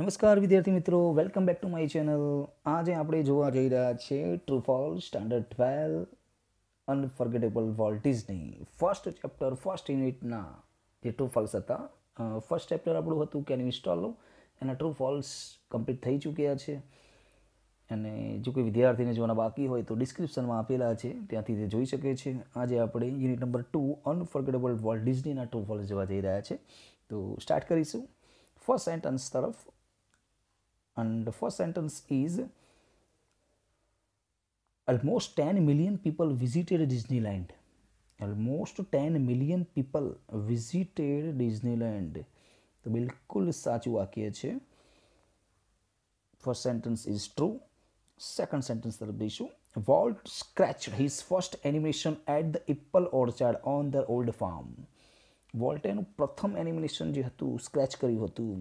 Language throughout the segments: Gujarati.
નમસ્કાર વિદ્યાર્થી મિત્રો welcome back to my channel આજે આપણે જોવા જઈ રહ્યા છે ટ્રુફોલ સ્ટાન્ડર્ડ ટ્વેલ્વ અનફર્ગેટેબલ વોલ્ટેજની ફર્સ્ટ ચેપ્ટર ફર્સ્ટ યુનિટના જે ટ્રુ ફોલ્સ હતા ફર્સ્ટ ચેપ્ટર આપણું હતું કે એની ઇન્સ્ટોલ એના ટ્રુ ફોલ્સ કમ્પ્લીટ થઈ ચૂક્યા છે અને જો કોઈ વિદ્યાર્થીને જોવાના બાકી હોય તો ડિસ્ક્રિપ્શનમાં આપેલા છે ત્યાંથી તે જોઈ શકે છે આજે આપણે યુનિટ નંબર ટુ અનફર્ગેટેબલ વોલ્ટેજનીના ટ્રુ ફોલ્સ જોવા જઈ રહ્યા છે તો સ્ટાર્ટ કરીશું ફર્સ્ટ સેન્ટેન્સ તરફ and the first sentence is almost 10 million people visited disneyland almost 10 million people visited disneyland તો બિલકુલ સાચું વાક્ય છે first sentence is true second sentence તરફ દઈશું Walt scratch his first animation at the apple orchard on the old farm વોલ્ટેનું પ્રથમ એનિમેશન જે હતું સ્ક્રેચ કર્યું હતું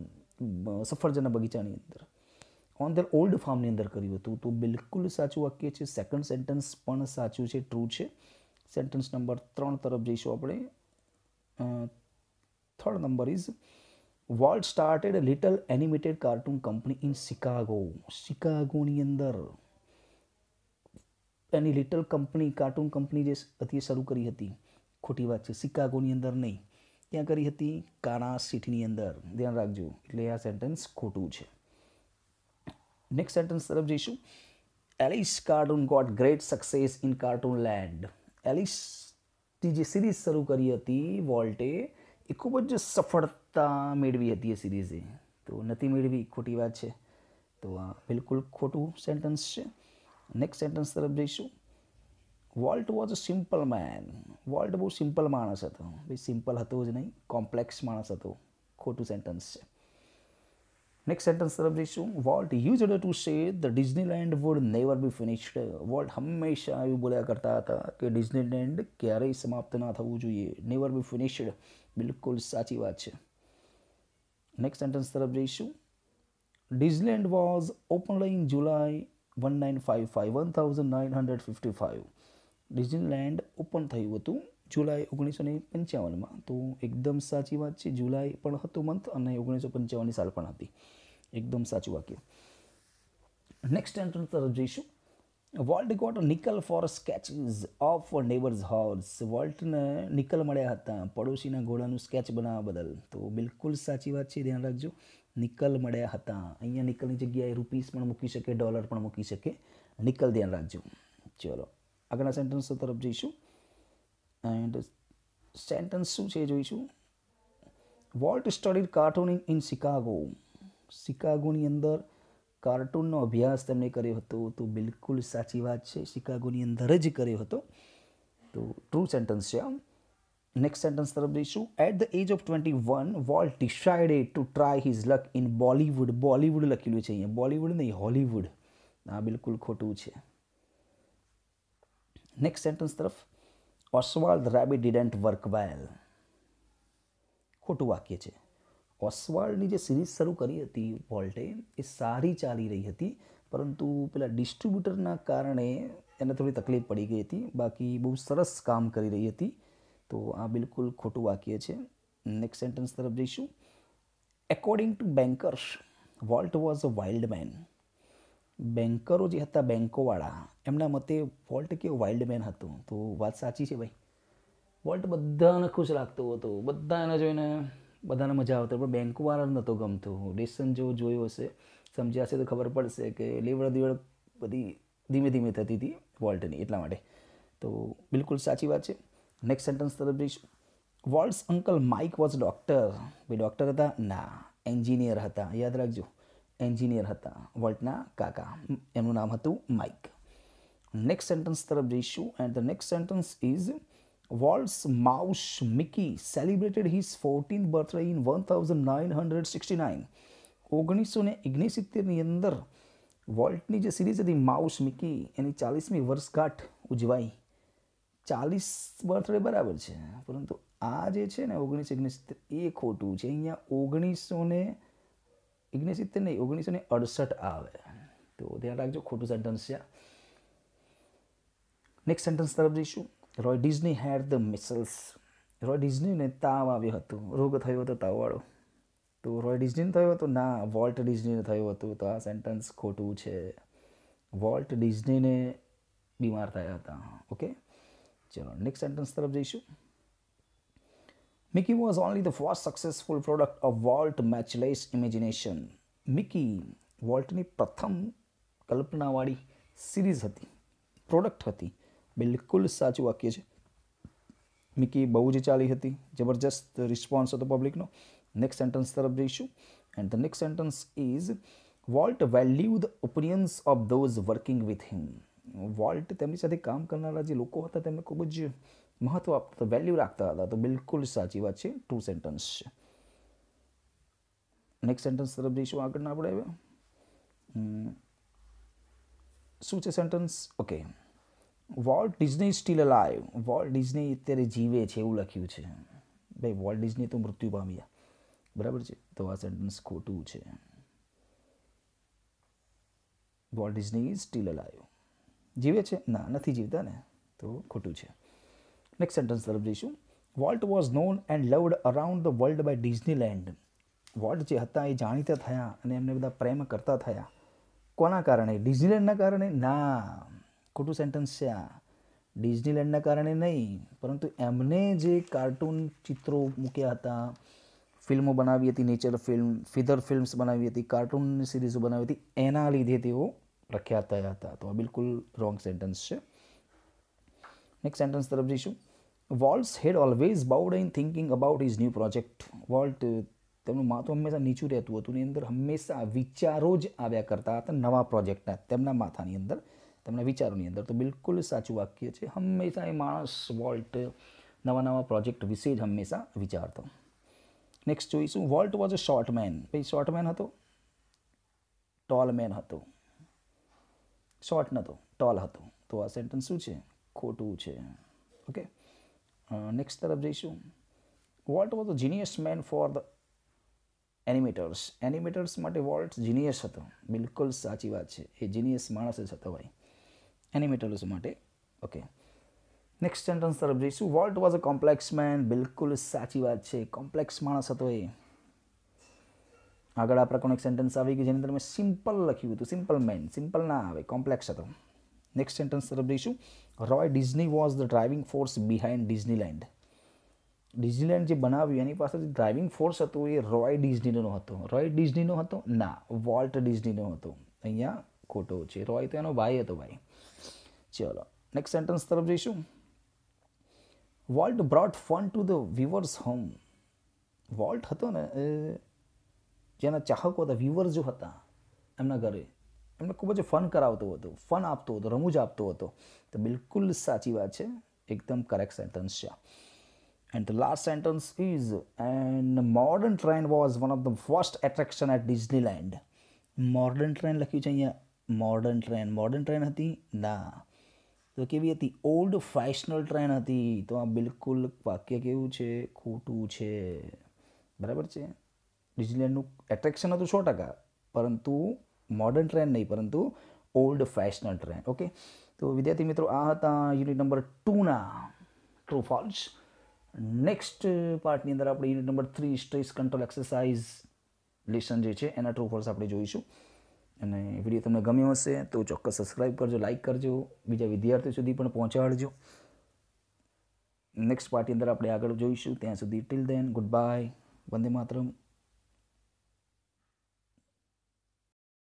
સફરજનના બગીચાની અંદર ઓન ધ ઓલ્ડ ફાર્મની અંદર કર્યું હતું તો બિલકુલ સાચું વાક્ય છે સેકન્ડ સેન્ટન્સ પણ સાચું છે ટ્રુ છે સેન્ટન્સ નંબર ત્રણ તરફ જઈશું આપણે third number is world started little animated cartoon company in Chicago શિકાગોની અંદર એની લિટલ કંપની કાર્ટૂન કંપની જે હતી શરૂ કરી હતી ખોટી વાત છે શિકાગોની અંદર નહીં ત્યાં કરી હતી કાના સિટીની અંદર ધ્યાન રાખજો એટલે આ સેન્ટેન્સ ખોટું છે નેક્સ્ટ સેન્ટન્સ તરફ જઈશું Alice cartoon got great success in cartoon land એલિશની જે સિરીઝ શરૂ કરી હતી વોલ્ટે એ ખૂબ જ સફળતા મેળવી હતી એ સિરીઝે તો નથી મેળવી ખોટી વાત છે તો આ બિલકુલ ખોટું સેન્ટન્સ છે નેક્સ્ટ સેન્ટન્સ તરફ જઈશું Walt was a simple man Walt બહુ સિમ્પલ માણસ હતો ભાઈ સિમ્પલ હતો જ નહીં કોમ્પ્લેક્સ માણસ હતો ખોટું સેન્ટન્સ છે નેક્સ્ટ સેન્ટેન્સ તરફ જઈશું Walt used to say the Disneyland would never be finished Walt હંમેશા એવું બોલ્યા કરતા હતા કે ડિઝનીલેન્ડ ક્યારેય સમાપ્ત ના થવું જોઈએ નેવર બી ફિનિશ્ડ બિલકુલ સાચી વાત છે નેક્સ્ટ સેન્ટેન્સ તરફ જઈશું Disneyland was open in July one nine five five one thousand nine hundred fifty five Disneyland open થયું હતું જુલાઈ ઓગણીસો ને પંચાવનમાં તો એકદમ સાચી વાત છે જુલાઈ પણ હતો મંથ અને ઓગણીસો પંચાવનની સાલ પણ હતી એકદમ સાચું વાક્ય નેક્સ્ટ એન્ટ્રન્સ તરફ જઈશું Walt got nickel for sketches of neighbours horse વોલ્ટને નિકલ મળ્યા હતા પડોશીના ઘોડાનું સ્કેચ બનાવવા બદલ તો બિલકુલ સાચી વાત છે ધ્યાન રાખજો નિકલ મળ્યા હતા અહીંયા નિકલની જગ્યાએ રૂપીસ પણ મૂકી શકે ડોલર પણ મૂકી શકે નિકલ ધ્યાન રાખજો ચલો આગળના સેન્ટેન્સ તરફ જઈશું એન્ડ સેન્ટન્સ શું છે જોઈશું Walt studied cartooning in Chicago શિકાગોની અંદર કાર્ટૂનનો અભ્યાસ તેમણે કર્યો હતો તો બિલકુલ સાચી વાત છે શિકાગોની અંદર જ કર્યો હતો તો ટ્રુ સેન્ટન્સ છે નેક્સ્ટ સેન્ટન્સ તરફ જઈશું at the age of twenty one Walt decided to try his luck in Bollywood Bollywood લખેલું છે અહીંયા બોલિવૂડ નહીં હોલિવૂડ આ બિલકુલ ખોટું છે નેક્સ્ટ સેન્ટન્સ તરફ ઓસવાલ્ડ રેબી ડિડન્ટ વર્ક વેલ ખોટું વાક્ય છે ઓસવાલ્ડની જે સિરીઝ શરૂ કરી હતી વોલ્ટે એ સારી ચાલી રહી હતી પરંતુ પેલા ડિસ્ટ્રીબ્યુટરના કારણે એને થોડી તકલીફ પડી ગઈ હતી બાકી બહુ સરસ કામ કરી રહી હતી તો આ બિલકુલ ખોટું વાક્ય છે નેક્સ્ટ સેન્ટેન્સ તરફ જઈશું according to bankers Walt was a wild man બેન્કરો જે હતા બેન્કોવાળા એમના મતે વોલ્ટ કેવો વાઇલ્ડમેન હતો તો વાત સાચી છે ભાઈ વોલ્ટ બધાને ખુશ રાખતો હતો બધા એને જોઈને બધાને મજા આવતી પણ બેન્કોવાળાને નહોતો ગમતો ડિસિઝન જો જોયું હશે સમજ્યા હશે તો ખબર પડશે કે લીવડ દેવડ બધી ધીમે ધીમે થતી હતી વોલ્ટની એટલા માટે તો બિલકુલ સાચી વાત છે નેક્સ્ટ સેન્ટન્સ તરફ જઈશું Walt's uncle Mike was doctor ભાઈ ડૉક્ટર હતા ના એન્જિનિયર હતા યાદ રાખજો એન્જિનિયર હતા વોલ્ટના કાકા એમનું નામ હતું માઇક નેક્સ્ટ સેન્ટન્સ તરફ જઈશું and the next sentence is Walt's mouse Mickey celebrated his fourteen birthday in one thousand nine hundred sixty nine ઓગણીસો ને ઓગણસિત્તેરની અંદર વોલ્ટની જે સિરીઝ હતી માઉસ મિકી એની ચાલીસમી વર્ષગાંઠ ઉજવાઈ ચાલીસ બર્થડે બરાબર છે પરંતુ આ જે છે ને ઓગણીસો ઓગણીસ એ ખોટું છે અહીંયા ઓગણીસો ને ઓગણીસિત્તેર નહીં ઓગણીસો ને અડસઠ આવે તો ધ્યાન રાખજો ખોટું સેન્ટન્સ છે નેક્સ્ટ સેન્ટન્સ તરફ જઈશું Roy Disney hair the measles Roy ડિઝનીને તાવ આવ્યો હતો રોગ થયો હતો તાવવાળો તો રોય ડિઝનીને થયો હતો ના વોલ્ટ ડિઝનીને થયું હતું તો આ સેન્ટન્સ ખોટું છે વોલ્ટ ડિઝનીને બીમાર થયા હતા ઓકે ચલો નેક્સ્ટ સેન્ટન્સ તરફ જઈશું Mickey was only the first successful product of Walt Matchless Imagination. Mickey વોલ્ટની પ્રથમ કલ્પનાવાળી સિરીઝ હતી પ્રોડક્ટ હતી બિલકુલ સાચું વાક્ય છે મિકી બહુ જ ચાલી હતી જબરજસ્ત રિસ્પોન્સ હતો પબ્લિકનો નેક્સ્ટ સેન્ટન્સ તરફ જઈશું and the next sentence is Walt value the opinions of those working with him Walt તેમની સાથે કામ કરનારા જે લોકો હતા તેમને ખૂબ જ મહત્વ આપતા હતા વેલ્યુ રાખતા હતા તો બિલકુલ સાચી વાત છે ટુ સેન્ટન્સ છે નેક્સ્ટ સેન્ટન્સ તરફ જઈશું આગળ ના આપણે હવે શું છે sentence okay Walt Disney still alive Walt Disney અત્યારે જીવે છે એવું લખ્યું છે ભાઈ વોલ્ટ ડિઝની તો મૃત્યુ પામ્યા બરાબર છે તો આ સેન્ટન્સ ખોટું છે વોલ્ટ ડિઝની સ્ટીલ અલાઈવ જીવે છે ના નથી જીવતા ને તો ખોટું છે નેક્સ્ટ સેન્ટન્સ તરફ જઈશું Walt was known and loved around the world by Disneyland Walt જે હતા એ જાણીતા થયા અને એમને બધા પ્રેમ કરતા થયા કોના કારણે ડિઝનીલેન્ડના કારણે ના ખોટું સેન્ટન્સ છે આ ડિઝનીલેન્ડના કારણે નહીં પરંતુ એમને જે કાર્ટૂન ચિત્રો મૂક્યા હતા ફિલ્મો બનાવી હતી નેચર ફિલ્મ ફિધર ફિલ્મ્સ બનાવી હતી કાર્ટૂન સિરીઝો બનાવી હતી એના લીધે તેઓ પ્રખ્યાત થયા હતા તો આ બિલકુલ રોંગ સેન્ટન્સ છે નેક્સ્ટ સેન્ટન્સ તરફ જઈશું Walt's head always bowed in thinking about his new project Walt તેમનું માથું હંમેશા નીચું રહેતું હતું એની અંદર હંમેશા વિચારો જ આવ્યા કરતા હતા નવા પ્રોજેક્ટના તેમના માથાની અંદર તેમના વિચારોની અંદર તો બિલકુલ સાચું વાક્ય છે હંમેશા એ માણસ વોલ્ટ નવા નવા પ્રોજેક્ટ વિશે જ હંમેશા વિચારતો નેક્સ્ટ જોઈશું Walt was a short man પછી શોર્ટ મેન હતો ટોલ મેન હતો શોર્ટ નહોતો ટોલ હતો તો આ સેન્ટન્સ શું છે ખોટું છે ઓકે નેક્સ્ટ તરફ જઈશું Walt was a genius man for the animators animators માટે વોલ્ટ જીનિયસ હતો બિલકુલ સાચી વાત છે એ જીનિયસ માણસ જ હતો ભાઈ એનિમેટર્સ માટે ઓકે નેક્સ્ટ સેન્ટન્સ તરફ જઈશું Walt was a complex man બિલકુલ સાચી વાત છે કોમ્પ્લેક્સ માણસ હતો એ આગળ આ પ્રકારનું એક સેન્ટેન્સ આવી ગયું જેની અંદર મેં સિમ્પલ લખ્યું હતું સિમ્પલ મેન સિમ્પલ ના આવે કોમ્પ્લેક્સ હતો નેક્સ્ટ સેન્ટેન્સ તરફ જઈશું Roy Disney was the driving force behind Disneyland Disneyland જે બનાવ્યું એની પાસે જે ડ્રાઇવિંગ ફોર્સ હતું એ રોય ડિઝનીનો હતો રોય ડિઝનીનો હતો ના વોલ્ટ ડિઝનીનો હતો અહીંયા ખોટો છે રોય તો એનો ભાઈ હતો ભાઈ ચલો નેક્સ્ટ સેન્ટેન્સ તરફ જઈશું Walt brought fun to the viewers home Walt હતો ને જેના ચાહકો હતા વ્યુઅર જો હતા એમના ઘરે એમને ખૂબ જ ફન કરાવતો હતો ફન આપતો હતો રમૂજ આપતો હતો તો બિલકુલ સાચી વાત છે એકદમ કરેક્ટ સેન્ટન્સ છે And last sentence sentence and modern modern was one of the the attraction at at Disneyland. Modern train લખ્યું છે અહીંયા મોર્ડન ટ્રેન મોર્ડન ટ્રેન હતી ના તો કેવી હતી ઓલ્ડ ફેશનલ ટ્રેન હતી તો આ બિલકુલ વાક્ય કેવું છે ખોટું છે બરાબર છે ડિઝનીલેન્ડનું એટ્રેક્શન હતું સો ટકા પરંતુ મોડર્ન ટ્રેન નહીં પરંતુ ઓલ્ડ ફેશનલ ટ્રેન ઓકે તો વિદ્યાર્થી મિત્રો આ હતા યુનિટ નંબર ટુના ટ્રુ ફોલ્સ નેક્સ્ટ પાર્ટની અંદર આપણે unit number three stress control exercise lesson જે છે એના ટ્રુ ફોલ્સ આપણે જોઈશું અને વિડીયો તમને ગમ્યો હશે તો ચોક્કસ સબસ્ક્રાઈબ કરજો લાઇક કરજો બીજા વિદ્યાર્થીઓ સુધી પણ પહોંચાડજો નેક્સ્ટ પાર્ટી અંદર આપણે આગળ જોઈશું ત્યાં સુધી till then good bye Vande માતરમ